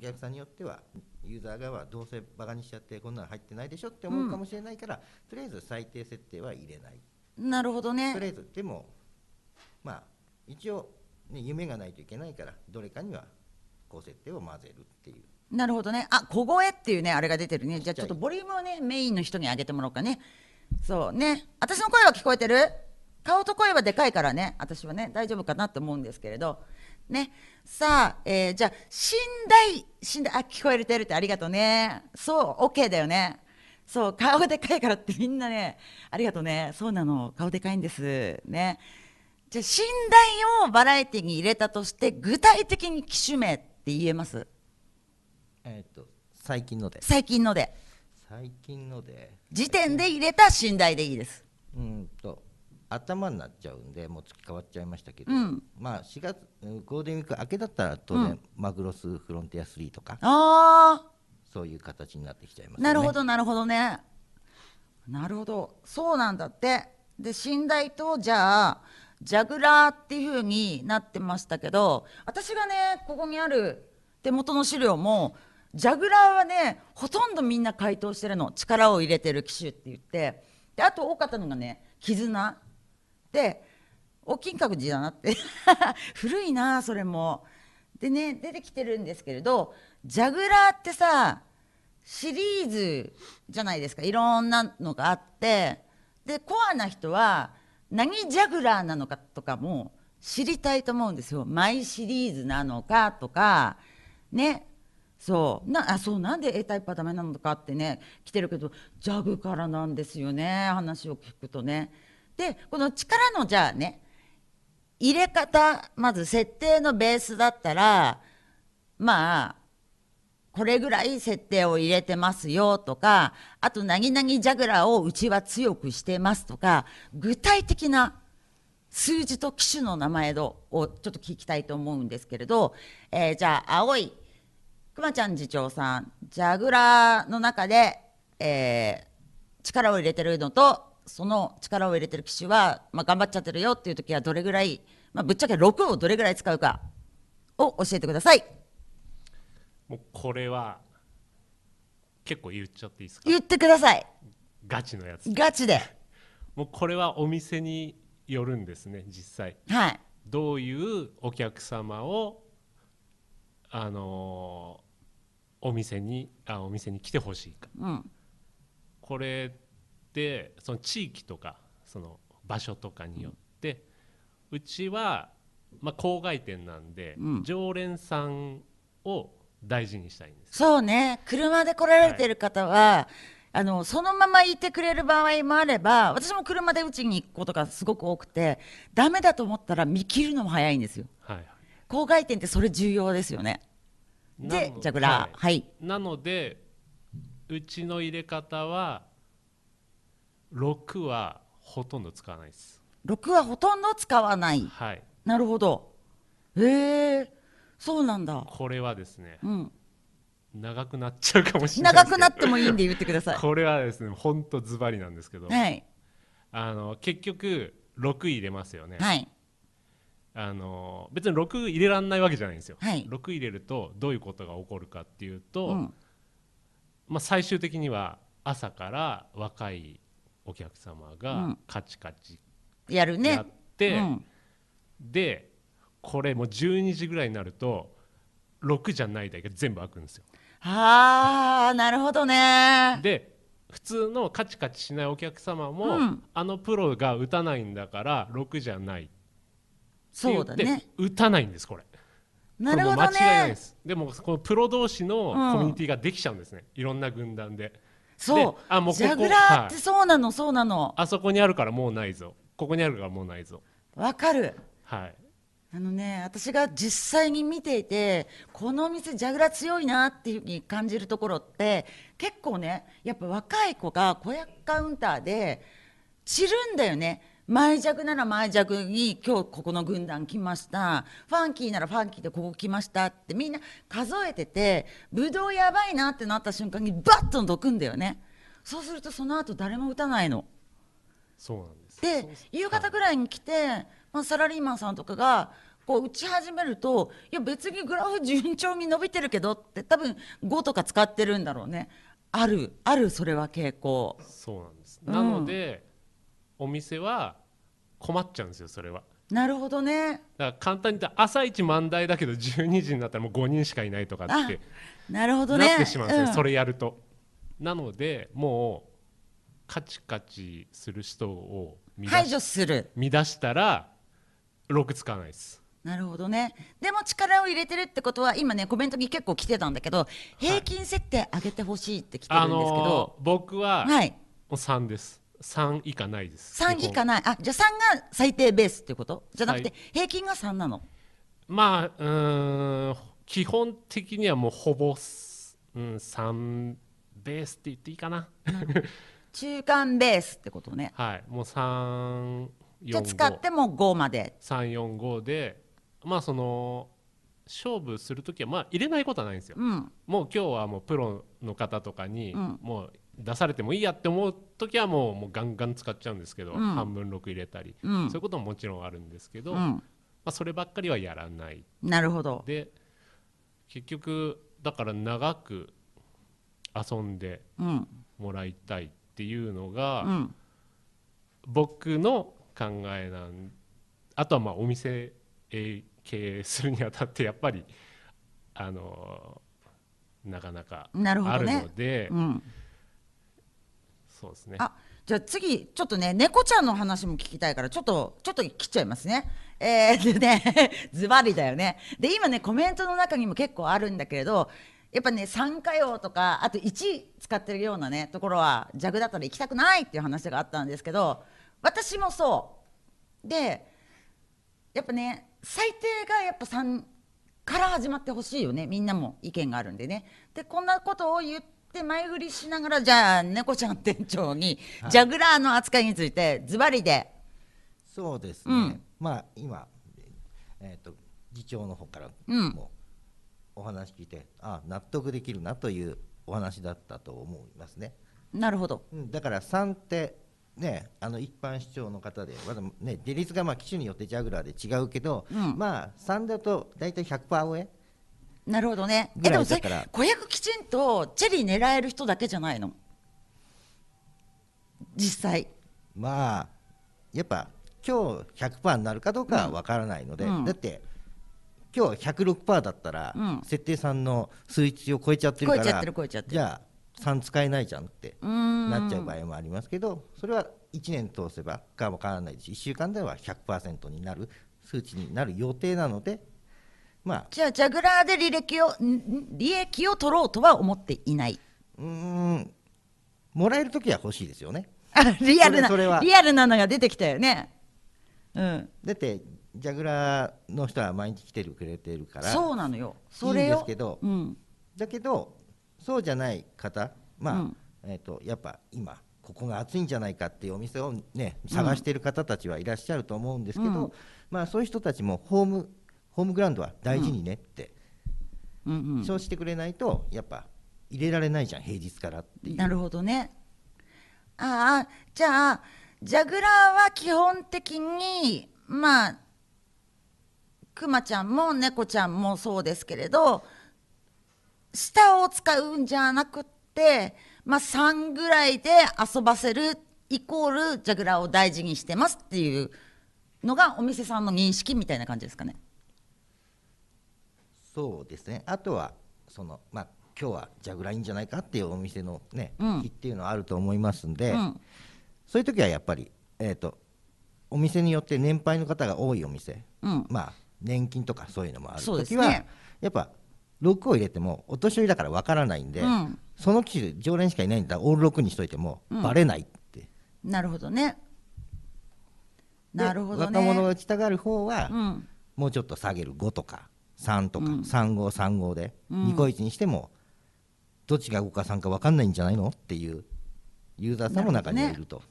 お客さんによってはユーザー側はどうせバカにしちゃってこんなの入ってないでしょって思うかもしれないから、うん、とりあえず最低設定は入れないなるほどねとりあえずでもまあ一応、ね、夢がないといけないからどれかには高設定を混ぜるっていうなるほどねあ小声っていうねあれが出てるねじゃあちょっとボリュームをねメインの人に上げてもらおうかねそうね私の声は聞こえてる顔と声はでかいからね私はね大丈夫かなと思うんですけれどね。さあ、えー、じゃあ、信頼、信頼、あ、聞こえてるってありがとうね。そう、OK だよね。そう、顔でかいからってみんなね、ありがとうね。そうなの、顔でかいんです。ね。じゃあ、信頼をバラエティに入れたとして、具体的に機種名って言えますえっ、と、最近ので。最近ので。最近ので。時点で入れた信頼でいいです。うんと。頭になっちゃうんでもう月変わっちゃいましたけど、うん、まあ4月ゴールデンウィーク明けだったら当然、うん、マグロスフロンティア3とかそういう形になってきちゃいます、ね、なるほどなるほどねなるほどそうなんだってで寝台とじゃあジャグラーっていうふうになってましたけど私がねここにある手元の資料もジャグラーはねほとんどみんな回答してるの力を入れてる機種って言ってであと多かったのがね絆ってお金閣寺だなって 古いなそれも。でね出てきてるんですけれどジャグラーってさシリーズじゃないですかいろんなのがあってでコアな人は何ジャグラーなのかとかも知りたいと思うんですよ。マイシリーズなのかとかねそうなあそうなんで A タイプはダメなのかってね来てるけどジャグからなんですよね話を聞くとねでこの力のじゃあね入れ方まず設定のベースだったらまあこれぐらい設定を入れてますよとかあと「なぎなぎジャグラーをうちは強くしてます」とか具体的な数字と機種の名前をちょっと聞きたいと思うんですけれど、えー、じゃあ青いくまちゃん次長さんジャグラーの中で、えー、力を入れてるのとその力を入れてる棋士は、まあ、頑張っちゃってるよっていう時はどれぐらい、まあ、ぶっちゃけ6をどれぐらい使うかを教えてくださいもうこれは結構言っちゃっていいですか言ってくださいガチのやつガチで もうこれはお店によるんですね実際はいどういうお客様をあのーお店にあお店に来てほしいか、うん、これでその地域とかその場所とかによって、うん、うちは、まあ、郊外店なんで、うん、常連さんを大事にしたいんですそうね車で来られてる方は、はい、あのそのままいてくれる場合もあれば私も車でうちに行くことがすごく多くてダメだと思ったら見切るのも早いんですよ、はい郊外店ってそれ重要ですよねでじゃぐらはい、はい、なのでうちの入れ方は6はほとんど使わないです。6はほとんど使わない。はい。なるほど。へえー、そうなんだ。これはですね。うん。長くなっちゃうかもしれない長くなってもいいんで言ってくださいこれはですね本当ズバリなんですけど、はい、あの結局6入れますよね、はい、あの別に6入れられないわけじゃないんですよ、はい、6入れるとどういうことが起こるかっていうと、うん、まあ、最終的には朝から若いお客様がカチカチややって、うん、でこれもう12時ぐらいになると6じゃない台が全部開くんですよ。あーなるほどねで普通のカチカチしないお客様も、うん、あのプロが打たないんだから6じゃないそうだね打たないんですこれ。なるほどね、でもこのプロ同士のコミュニティができちゃうんですね、うん、いろんな軍団で。そうあもうジャグラーってそうなの、はい、そうなのあそこにあるからもうないぞここにあるからもうないぞわかるはいあのね私が実際に見ていてこのお店ジャグラー強いなっていうふうに感じるところって結構ねやっぱ若い子が子役カウンターで散るんだよね前弱なら前弱に今日ここの軍団来ましたファンキーならファンキーでここ来ましたってみんな数えててブドウやばいなってなった瞬間にバッとどくんだよねそうするとその後誰も打たないの。そうなんですで夕方ぐらいに来て、はい、まあ、サラリーマンさんとかがこう打ち始めるといや別にグラフ順調に伸びてるけどって多分5とか使ってるんだろうねあるあるそれは傾向そうなんです、うん、なのでお店は困っちゃうんですよそれは。なるほどね。だから簡単に言ったら朝一満台だけど12時になったらもう5人しかいないとかってなるほどね。なってしまうんですよ、うん、それやると。なのでもうカチカチする人を排除する乱したらろくつかないです。なるほどねでも力を入れてるってことは今ねコメントに結構来てたんだけど平均設定上げてほしいって来てるんですけど、はいあのー、僕は、3です3以下ないです3以下ないあじゃあ3が最低ベースってことじゃなくて、平均が3なのまあうん基本的にはもうほぼ、うん、3ベースって言っていいかな 中間ベースってことねはいもう3じゃ使っても5まで345でまあその勝負する時はまあ入れないことはないんですよ、うん、もう今日はもうプロの方とかに、うん、もう出されてもいいやって思う時はもうもうガンガン使っちゃうんですけど、うん、半分6入れたり、うん、そういうことももちろんあるんですけど、うん、まあ、そればっかりはやらないなるほどで結局だから長く遊んでもらいたいっていうのが、僕の考えなんあとはまあお店経営するにあたってやっぱりあのなかなかあるので。なるほどねそうですねあじゃあ次ちょっとね猫ちゃんの話も聞きたいからちょっとちょっと切っちゃいますねえー、でね ズバリだよねで今ねコメントの中にも結構あるんだけれどやっぱね参加用とかあと1使ってるようなねところは弱だったら行きたくないっていう話があったんですけど私もそうでやっぱね最低がやっぱ3から始まってほしいよねみんなも意見があるんでねでこんなことを言っで前振りしながらじゃあ猫ちゃん店長にジャグラーの扱いについてズバリで、はい、そうですね、うん、まあ今、えーと、議長の方からもお話聞いて、うん、あ納得できるなというお話だったと思いますね。なるほど、うん、だから3ってね、あの一般市長の方で、まだね、出率がまあ機種によってジャグラーで違うけど、うん、まあ3だと大体100%上なるほどねえでもそれ子役きちんとチェリー狙える人だけじゃないの実際まあやっぱ今日100%になるかどうかは分からないので、うんだって今日106%だったら、うん、設定さんの数値を超えちゃってるからじゃあ3使えないじゃんってなっちゃう場合もありますけどそれは1年通せばか分からないし1週間では100%になる数値になる予定なのでまあ、じゃあジャグラーで履歴を利益を取ろうとは思っていないうんもらえる時は欲しいですよねあリアルなリアルなのが出てきたよねうんだってジャグラーの人は毎日来てくれてるからそうなのよそれいいんですけど、うん、だけどそうじゃない方まあ、うん、えーと、やっぱ今ここが暑いんじゃないかっていうお店をね探してる方たちはいらっしゃると思うんですけど、うん、まあそういう人たちもホームホームグラウンドは大事にねって、うんうんうん、そうしてくれないとやっぱ入れられないじゃん平日からっていうなるほどねああじゃあジャグラーは基本的にまあクマちゃんも猫ちゃんもそうですけれど舌を使うんじゃなくってまあ3ぐらいで遊ばせるイコールジャグラーを大事にしてますっていうのがお店さんの認識みたいな感じですかね。そうですねあとはそのまあ今日はジャグラーいいんじゃないかっていうお店のね、うん、日っていうのはあると思いますんで、うん、そういう時はやっぱり、えーと、お店によって年配の方が多いお店、うん、まあ年金とかそういうのもある時は、ね、やっぱ6を入れてもお年寄りだからわからないんで、その機種常連しかいないんだオール6にしといてもばれないって、なるほどねなるほどね若者が打ちたがる方は、もうちょっと下げる5とか3とか、3535で、うん、ニにしてもどっちが動かさんか分かんないんじゃないのっていうユーザーさんも中にいると。るね、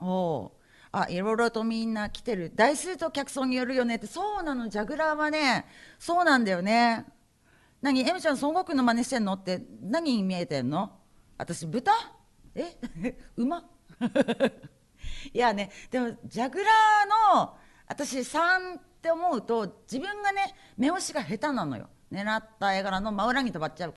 おあいろいろとみんな来てる台数と客層によるよねってそうなのジャグラーはねそうなんだよね何エミちゃん孫悟空の真似してんのって何に見えてんの私豚え 馬 いやねでもジャグラーの私3って思うと自分がね目押しが下手なのよ狙った絵柄の真裏にとばっちゃう